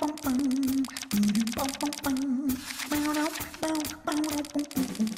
bong bong bong bong bong bong bong bong bong bong bong bong bong bong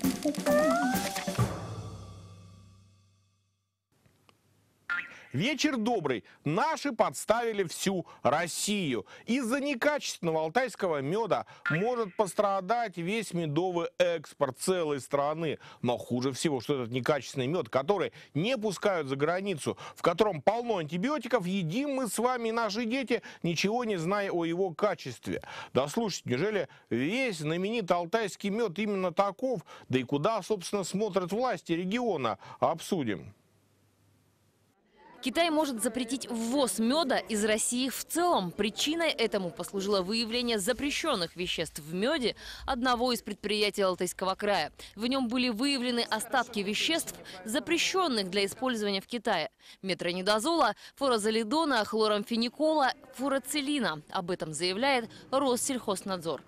Вечер добрый. Наши подставили всю Россию. Из-за некачественного алтайского меда может пострадать весь медовый экспорт целой страны. Но хуже всего, что этот некачественный мед, который не пускают за границу, в котором полно антибиотиков, едим мы с вами и наши дети, ничего не зная о его качестве. Да слушайте, неужели весь знаменитый алтайский мед именно таков? Да и куда, собственно, смотрят власти региона? Обсудим. Китай может запретить ввоз меда из России в целом. Причиной этому послужило выявление запрещенных веществ в меде одного из предприятий Алтайского края. В нем были выявлены остатки веществ, запрещенных для использования в Китае. Метронидозола, фурозолидона, хлорамфеникола, фурацилина. Об этом заявляет Россельхознадзор.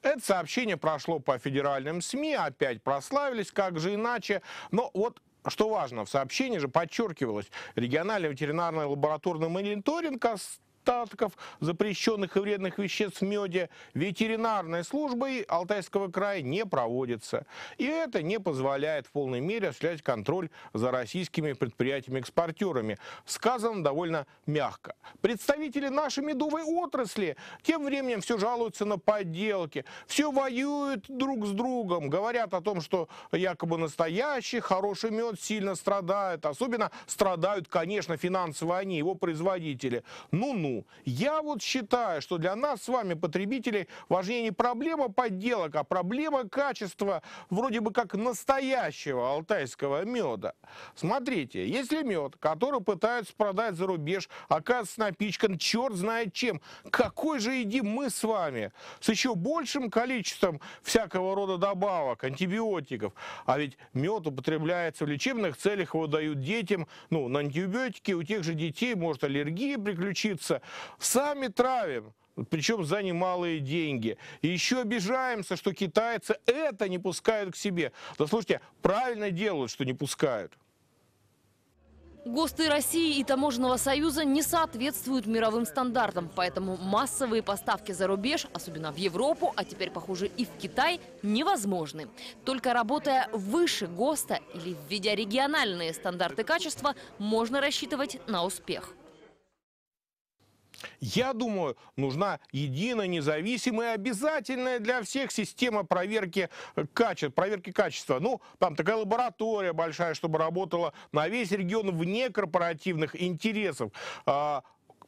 Это сообщение прошло по федеральным СМИ, опять прославились, как же иначе. Но вот что важно, в сообщении же подчеркивалось, региональный ветеринарный лабораторный мониторинг а остатков запрещенных и вредных веществ в меде ветеринарной службой Алтайского края не проводится. И это не позволяет в полной мере осуществлять контроль за российскими предприятиями-экспортерами. Сказано довольно мягко. Представители нашей медовой отрасли тем временем все жалуются на подделки, все воюют друг с другом, говорят о том, что якобы настоящий хороший мед сильно страдает. Особенно страдают, конечно, финансово они, его производители. Ну-ну цену. Я вот считаю, что для нас с вами, потребителей, важнее не проблема подделок, а проблема качества вроде бы как настоящего алтайского меда. Смотрите, если мед, который пытаются продать за рубеж, оказывается напичкан черт знает чем, какой же едим мы с вами? С еще большим количеством всякого рода добавок, антибиотиков. А ведь мед употребляется в лечебных целях, его дают детям, ну, на антибиотики у тех же детей может аллергия приключиться, Сами травим причем за немалые деньги. И еще обижаемся, что китайцы это не пускают к себе. Да слушайте, правильно делают, что не пускают. ГОСТы России и Таможенного союза не соответствуют мировым стандартам, поэтому массовые поставки за рубеж, особенно в Европу, а теперь, похоже, и в Китай, невозможны. Только работая выше ГОСТа или введя региональные стандарты качества, можно рассчитывать на успех. Я думаю, нужна единая, независимая, обязательная для всех система проверки э, качества. Проверки качества. Ну, там такая лаборатория большая, чтобы работала на весь регион вне корпоративных интересов. А,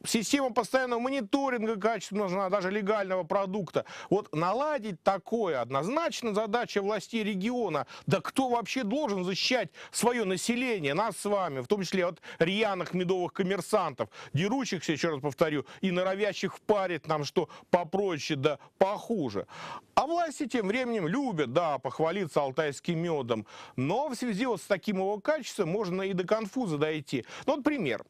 система постоянного мониторинга качества нужна, даже легального продукта. Вот наладить такое однозначно задача властей региона. Да кто вообще должен защищать свое население, нас с вами, в том числе от рьяных медовых коммерсантов, дерущихся, еще раз повторю, и норовящих впарить нам, что попроще да похуже. А власти тем временем любят, да, похвалиться алтайским медом, но в связи вот с таким его качеством можно и до конфуза дойти. Ну, вот пример.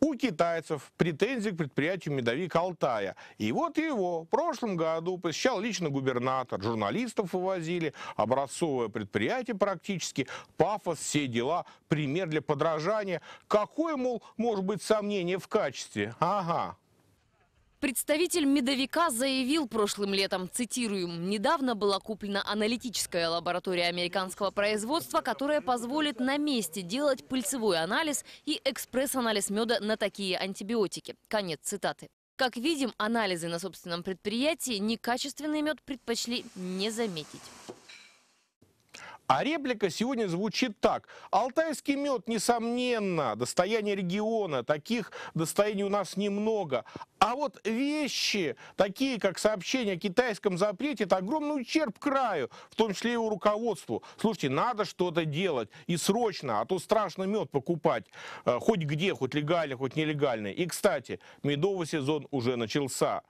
У китайцев претензии претензий к предприятию «Медовик Алтая». И вот его в прошлом году посещал лично губернатор, журналистов вывозили, образцовое предприятие практически, пафос, все дела, пример для подражания. Какое, мол, может быть сомнение в качестве? Ага, Представитель медовика заявил прошлым летом, цитируем, «Недавно была куплена аналитическая лаборатория американского производства, которая позволит на месте делать пыльцевой анализ и экспресс-анализ меда на такие антибиотики». Конец цитаты. Как видим, анализы на собственном предприятии некачественный мед предпочли не заметить. А реплика сегодня звучит так. Алтайский мед, несомненно, достояние региона, таких достояний у нас немного. А вот вещи, такие как сообщение о китайском запрете, это огромный ущерб краю, в том числе и его руководству. Слушайте, надо что-то делать и срочно, а то страшно мед покупать. Э, хоть где, хоть легально, хоть нелегально. И, кстати, медовый сезон уже начался.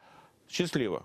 Счастливо!